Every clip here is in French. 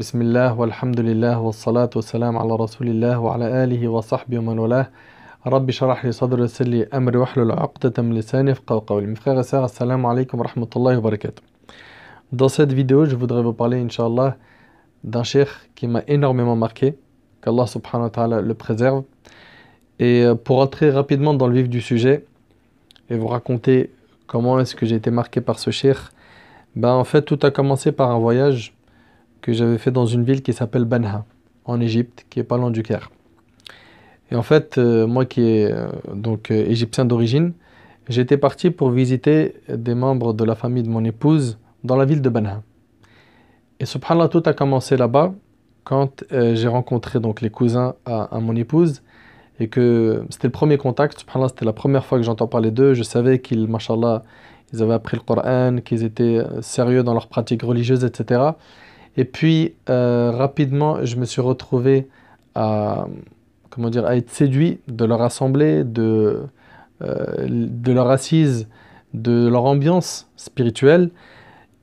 بسم الله والحمد لله ala والسلام wa ala alihi wa sahbihi wa man walah. Rabbi شرح li sadr salli amri wa hlul uqtatam lisani fqaw qawli. Mes frères et sœurs, assalamu alaikum wa rahmatullahi wa barakatuh. Dans cette vidéo, je voudrais vous parler, inshallah, d'un cheikh qui m'a énormément marqué, qu'Allah subhanahu wa ta'ala le préserve. Et euh, pour entrer rapidement dans le vif du sujet et vous raconter comment est-ce que j'ai été marqué par ce cheikh, ben en fait, tout a commencé par un voyage que j'avais fait dans une ville qui s'appelle Banha, en Égypte, qui est pas loin du Caire. Et en fait, euh, moi qui est euh, donc euh, égyptien d'origine, j'étais parti pour visiter des membres de la famille de mon épouse dans la ville de Banha. Et subhanallah, tout a commencé là-bas quand j'ai rencontré donc les cousins à, mon épouse et que c'était le premier contact. Subhanallah, c'était la première fois que j'entends parler d'eux. Je savais qu'ils, machallah, ils avaient appris le Coran, qu'ils étaient sérieux dans leurs pratiques religieuses, etc. Et puis, euh, rapidement, je me suis retrouvé à, comment dire, à être séduit de leur assemblée, de, euh, de leur assise, de leur ambiance spirituelle.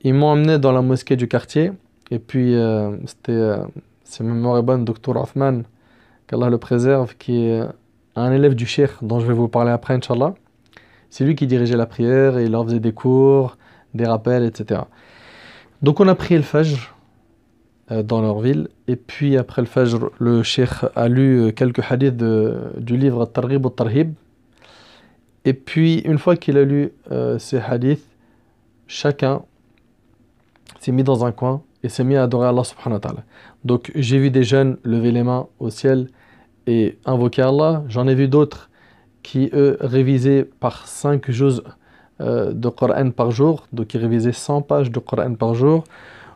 Ils m'ont emmené dans la mosquée du quartier. Et puis, euh, c'était, euh, c'est mémoire bonne, Dr. Othman, qu'Allah le préserve, qui est un élève du Cheikh, dont je vais vous parler après, Inch'Allah. C'est lui qui dirigeait la prière et il leur faisait des cours, des rappels, etc. Donc on a prié le Fajr, euh, dans leur ville. Et puis après le Fajr, le Cheikh a lu euh, quelques hadiths du livre tarhib targhib tarhib Et puis une fois qu'il a lu euh, ces hadiths, chacun s'est mis dans un coin et s'est mis à adorer Allah subhanahu wa ta'ala. Donc j'ai vu des jeunes lever les mains au ciel et invoquer Allah. J'en ai vu d'autres qui, eux, révisaient par cinq jours de Coran par jour. Donc ils révisaient 100 pages de Coran par jour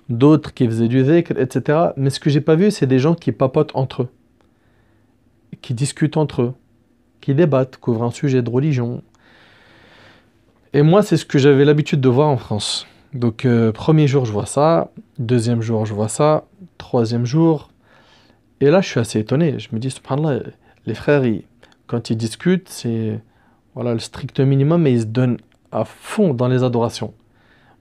d'autres qui faisaient du zikr, etc. Mais ce que j'ai pas vu, c'est des gens qui papotent entre eux, qui discutent entre eux, qui débattent, couvrent un sujet de religion. Et moi, c'est ce que j'avais l'habitude de voir en France. Donc, euh, premier jour, je vois ça. Deuxième jour, je vois ça. Troisième jour. Et là, je suis assez étonné. Je me dis, subhanallah, les frères, quand ils discutent, c'est voilà, le strict minimum mais ils se donnent à fond dans les adorations.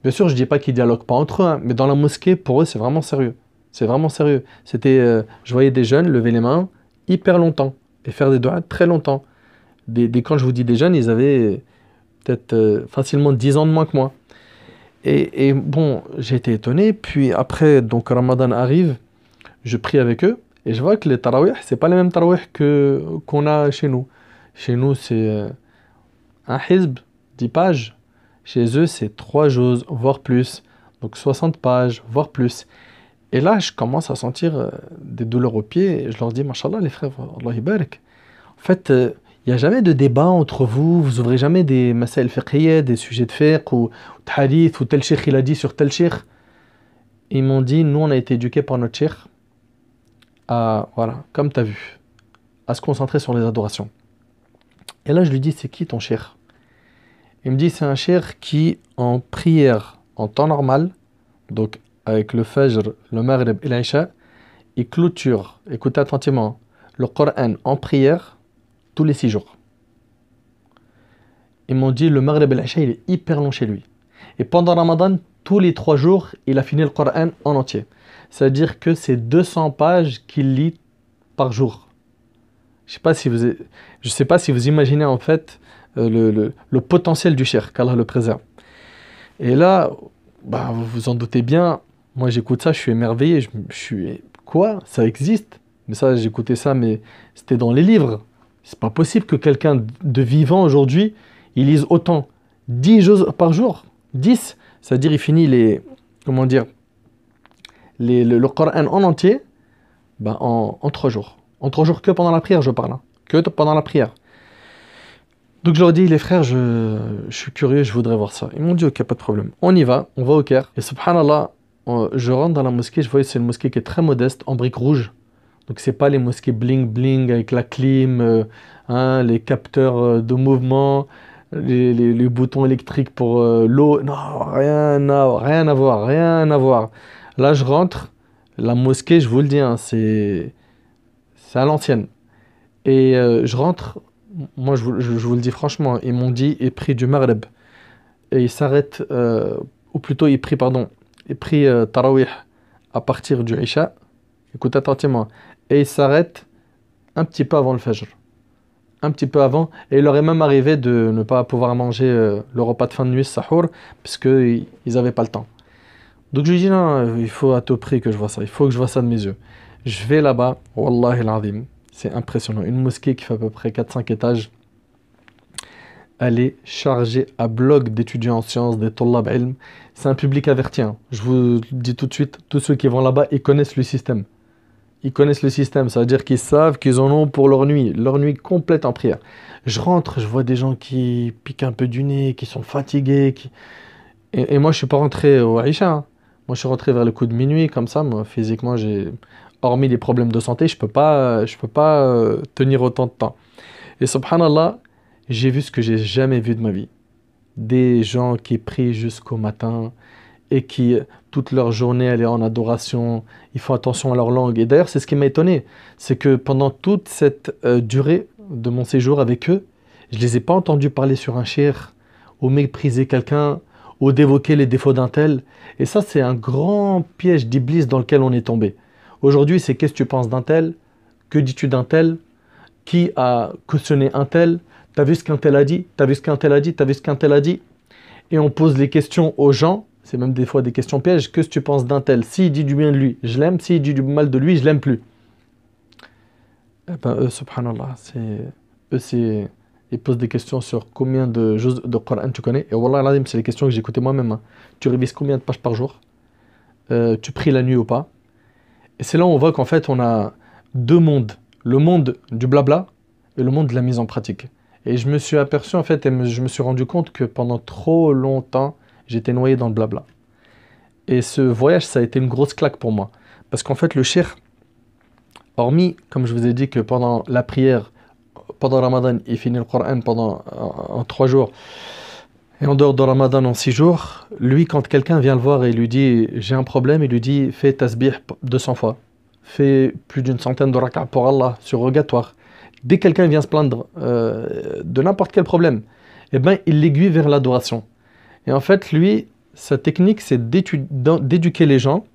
Bien sûr, je ne dis pas qu'ils dialoguent pas entre eux, hein, mais dans la mosquée, pour eux, c'est vraiment sérieux. C'est vraiment sérieux. C'était, euh, je voyais des jeunes lever les mains hyper longtemps et faire des doigts très longtemps. Des, quand je vous dis des jeunes, ils avaient peut-être euh, facilement 10 ans de moins que moi. Et, bon, j'ai été étonné. Puis après, donc Ramadan arrive, je prie avec eux et je vois que les tarawih, c'est pas les mêmes tarawih que qu'on a chez nous. Chez nous, c'est euh, un hizb, 10 pages, chez eux, c'est trois choses, voire plus. Donc 60 pages, voire plus. Et là, je commence à sentir euh, des douleurs aux pieds. je leur dis, Mashallah, les frères, Allah barak. En fait, il euh, n'y a jamais de débat entre vous. Vous ouvrez jamais des masal fiqhiyya, des sujets de fiqh ou, de hadith, ou tel sheikh il a dit sur tel sheikh. Ils m'ont dit, nous, on a été éduqués par notre cheikh à, voilà, comme tu as vu, à se concentrer sur les adorations. Et là, je lui dis, c'est qui ton cheikh il me dit c'est un cher qui, en prière en temps normal, donc avec le Fajr, le Maghrib et l'Aïcha, il clôture, écoutez attentivement, le Coran en prière tous les six jours. Ils m'ont dit le Maghrib et l'Aïcha, il est hyper long chez lui. Et pendant Ramadan, tous les trois jours, il a fini le Coran en entier. C'est-à-dire que c'est 200 pages qu'il lit par jour. Je sais pas si vous, je sais pas si vous imaginez en fait euh, le, le, potentiel du cher, qu'Allah le préserve. Et là, bah, vous vous en doutez bien, moi j'écoute ça, je suis émerveillé, je, suis quoi Ça existe Mais ça, j'écoutais ça, mais c'était dans les livres. C'est pas possible que quelqu'un de vivant aujourd'hui, il lise autant, 10 jours par jour, 10, c'est-à-dire il finit les, comment dire, le, Coran en entier, bah en, en 3 jours. En trois jours que pendant la prière, je parle. Hein. Que pendant la prière. Donc je leur dit les frères, je, suis curieux, je voudrais voir ça. Ils m'ont dit, ok, pas de problème. On y va, on va au Caire. Et subhanallah, je rentre dans la mosquée, je vois que c'est une mosquée qui est très modeste, en briques rouges. Donc c'est pas les mosquées bling bling avec la clim, euh, hein, les capteurs euh, de mouvement, les, boutons électriques pour euh, l'eau. Non, rien à, rien à voir, rien à voir. Là je rentre, la mosquée, je vous le dis, hein, c'est c'est à l'ancienne. Et euh, je rentre, moi je vous, le dis franchement, ils hein, m'ont dit, ils prient du Maghreb. Et ils s'arrêtent, euh, ou plutôt ils prient, pardon, ils prient euh, Tarawih à partir du Isha. Écoute attentivement. Hein. Et ils s'arrêtent un petit peu avant le Fajr. Un petit peu avant. Et il leur est même arrivé de ne pas pouvoir manger le repas de fin de nuit, Sahur, parce n'avaient pas le temps. Donc je lui dis non, il faut à tout prix que je vois ça, il faut que je vois ça de mes yeux. Je vais là-bas, Wallahi l'azim, c'est impressionnant. Une mosquée qui fait à peu près 4-5 étages, elle est chargée à blog d'étudiants en sciences, des Tollab Ilm. C'est un public averti. Hein. Je vous dis tout de suite, tous ceux qui vont là-bas, ils connaissent le système. Ils connaissent le système, ça veut dire qu'ils savent qu'ils en ont pour leur nuit, leur nuit complète en prière. Je rentre, je vois des gens qui piquent un peu du nez, qui sont fatigués. Et, moi, je suis pas rentré au Aïcha. Hein. Moi, je suis rentré vers le coup de minuit, comme ça. Moi, physiquement, j'ai hormis les problèmes de santé, je peux pas, je peux pas euh, tenir autant de temps. Et subhanallah, j'ai vu ce que j'ai jamais vu de ma vie. Des gens qui prient jusqu'au matin et qui toute leur journée elle est en adoration, ils font attention à leur langue. Et d'ailleurs, c'est ce qui m'a étonné, c'est que pendant toute cette euh, durée de mon séjour avec eux, je les ai pas entendus parler sur un chir ou mépriser quelqu'un ou d'évoquer les défauts d'un tel. Et ça, c'est un grand piège d'iblis dans lequel on est tombé. Aujourd'hui, c'est qu'est-ce que tu penses d'un tel Que dis-tu d'un tel Qui a cautionné un tel T'as vu ce qu'un tel a dit T'as vu ce qu'un tel a dit T'as vu ce qu'un tel a dit Et on pose les questions aux gens, c'est même des fois des questions pièges. Qu'est-ce que tu penses d'un tel S'il dit du bien de lui, je l'aime. S'il dit du mal de lui, je l'aime plus. Eh ben, eux, subhanallah, eux, c'est ils posent des questions sur combien de choses de Coran tu connais. Et Wallah, c'est les questions que j'écoutais moi-même. Hein. Tu révises combien de pages par jour euh, Tu pries la nuit ou pas et c'est là où on voit qu'en fait, on a deux mondes. Le monde du blabla et le monde de la mise en pratique. Et je me suis aperçu, en fait, et je me suis rendu compte que pendant trop longtemps, j'étais noyé dans le blabla. Et ce voyage, ça a été une grosse claque pour moi. Parce qu'en fait, le shir, hormis, comme je vous ai dit, que pendant la prière, pendant Ramadan, il finit le Coran pendant, euh, en trois jours, et en dehors de Ramadan en six jours, lui, quand quelqu'un vient le voir et lui dit j'ai un problème, il lui dit fais tasbih 200 fois, fais plus d'une centaine de rak'a pour Allah, sur rogatoire. Dès que quelqu'un vient se plaindre euh, de n'importe quel problème, eh ben, il l'aiguille vers l'adoration. Et en fait, lui, sa technique, c'est d'éduquer les gens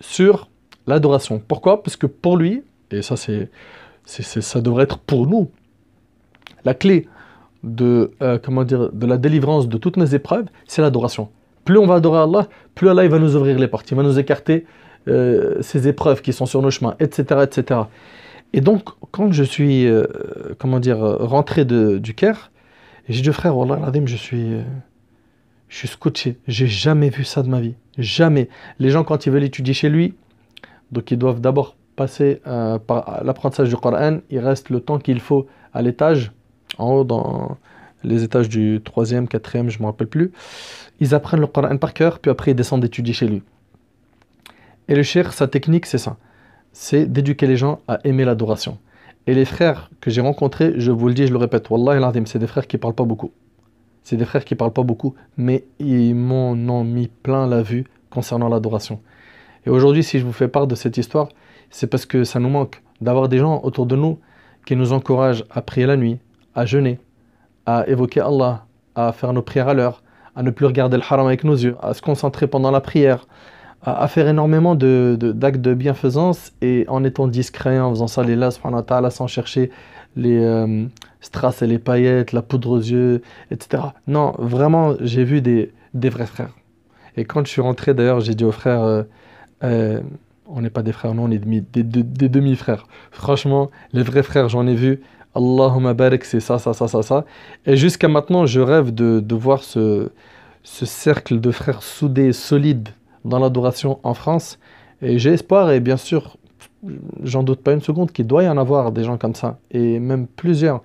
sur l'adoration. Pourquoi Parce que pour lui, et ça, c'est, ça devrait être pour nous, la clé de, euh, comment dire, de la délivrance de toutes nos épreuves, c'est l'adoration. Plus on va adorer Allah, plus Allah va nous ouvrir les portes, il va nous écarter euh, ces épreuves qui sont sur nos chemins, etc. etc. Et donc, quand je suis, euh, comment dire, rentré du Caire, j'ai dit, frère, je suis, je suis scotché, j'ai jamais vu ça de ma vie, jamais. Les gens, quand ils veulent étudier chez lui, donc ils doivent d'abord passer par l'apprentissage du Coran, il reste le temps qu'il faut à l'étage en haut dans les étages du 3e, 4e, je ne me rappelle plus. Ils apprennent le Coran par cœur, puis après ils descendent étudier chez lui. Et le cher, sa technique, c'est ça. C'est d'éduquer les gens à aimer l'adoration. Et les frères que j'ai rencontrés, je vous le dis, je le répète, Wallah l'adim, c'est des frères qui ne parlent pas beaucoup. C'est des frères qui ne parlent pas beaucoup, mais ils m'ont ont mis plein la vue concernant l'adoration. Et aujourd'hui, si je vous fais part de cette histoire, c'est parce que ça nous manque d'avoir des gens autour de nous qui nous encouragent à prier la nuit, à jeûner, à évoquer Allah, à faire nos prières à l'heure, à ne plus regarder le haram avec nos yeux, à se concentrer pendant la prière, à, faire énormément d'actes de, bienfaisance et en étant discret, en faisant ça les là, sans chercher les euh, strass et les paillettes, la poudre aux yeux, etc. Non, vraiment, j'ai vu des, vrais frères. Et quand je suis rentré, d'ailleurs, j'ai dit aux frères, euh, euh, on n'est pas des frères, non, on est des demi-frères. Franchement, les vrais frères, j'en ai vu, Allahumma barik, c'est ça, ça, ça, ça, Et jusqu'à maintenant, je rêve de, voir ce, ce cercle de frères soudés, solides dans l'adoration en France. Et j'ai espoir, et bien sûr, j'en doute pas une seconde qu'il doit y en avoir des gens comme ça, et même plusieurs.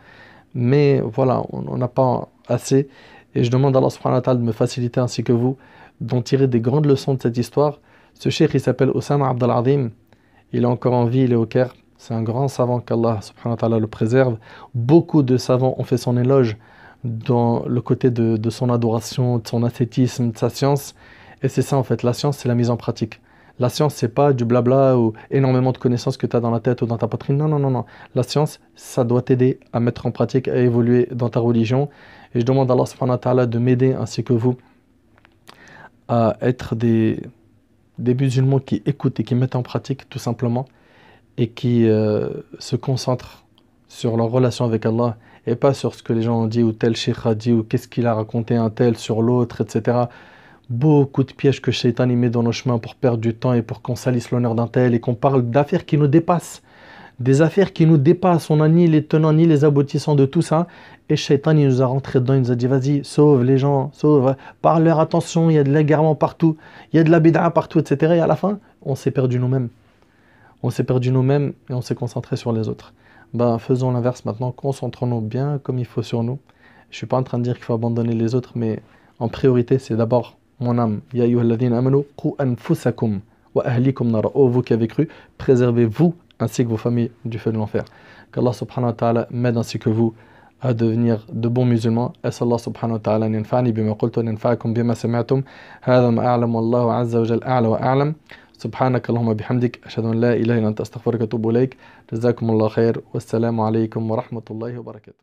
Mais voilà, on n'a pas assez. Et je demande à Allah subhanahu wa de me faciliter ainsi que vous d'en tirer des grandes leçons de cette histoire. Ce cheikh, il s'appelle Osama Abdel Azim. Il est encore en vie, il est au Caire. C'est un grand savant qu'Allah subhanahu le préserve. Beaucoup de savants ont fait son éloge dans le côté de, son adoration, de son ascétisme, de sa science. Et c'est ça en fait, la science c'est la mise en pratique. La science c'est pas du blabla ou énormément de connaissances que tu as dans la tête ou dans ta poitrine. Non, non, non, non. La science ça doit t'aider à mettre en pratique, à évoluer dans ta religion. Et je demande à Allah de m'aider ainsi que vous à être des musulmans qui écoutent et qui mettent en pratique tout simplement et qui euh, se concentrent sur leur relation avec Allah et pas sur ce que les gens ont dit ou tel sheikh a dit ou qu'est-ce qu'il a raconté un tel sur l'autre, etc. Beaucoup de pièges que Shaitan y met dans nos chemins pour perdre du temps et pour qu'on salisse l'honneur d'un tel et qu'on parle d'affaires qui nous dépassent. Des affaires qui nous dépassent, on n'a ni les tenants ni les aboutissants de tout ça. Et Shaitan, il nous a rentré dedans, il nous a dit vas-y, sauve les gens, sauve, par leur attention, il y a de l'égarement partout, il y a de la bid'a partout, etc. Et à la fin, on s'est perdu nous-mêmes on s'est perdu nous-mêmes et on s'est concentré sur les autres. Ben, faisons l'inverse maintenant, concentrons-nous bien comme il faut sur nous. Je ne suis pas en train de dire qu'il faut abandonner les autres, mais en priorité, c'est d'abord mon âme. Ya amanu, anfusakum wa ahlikum nara. Oh, vous qui avez cru, préservez-vous ainsi que vos familles du feu de l'enfer. Qu'Allah subhanahu wa ta'ala m'aide ainsi que vous à devenir de bons musulmans. allah subhanahu wa ta'ala أن bima بما قلت وأن ينفعكم بما سمعتم هذا wallahu azza wa a'la سبحانك اللهم بحمدك أشهد أن لا إله إلا أنت أستغفرك وأتوب إليك جزاكم الله خير والسلام عليكم ورحمة الله وبركاته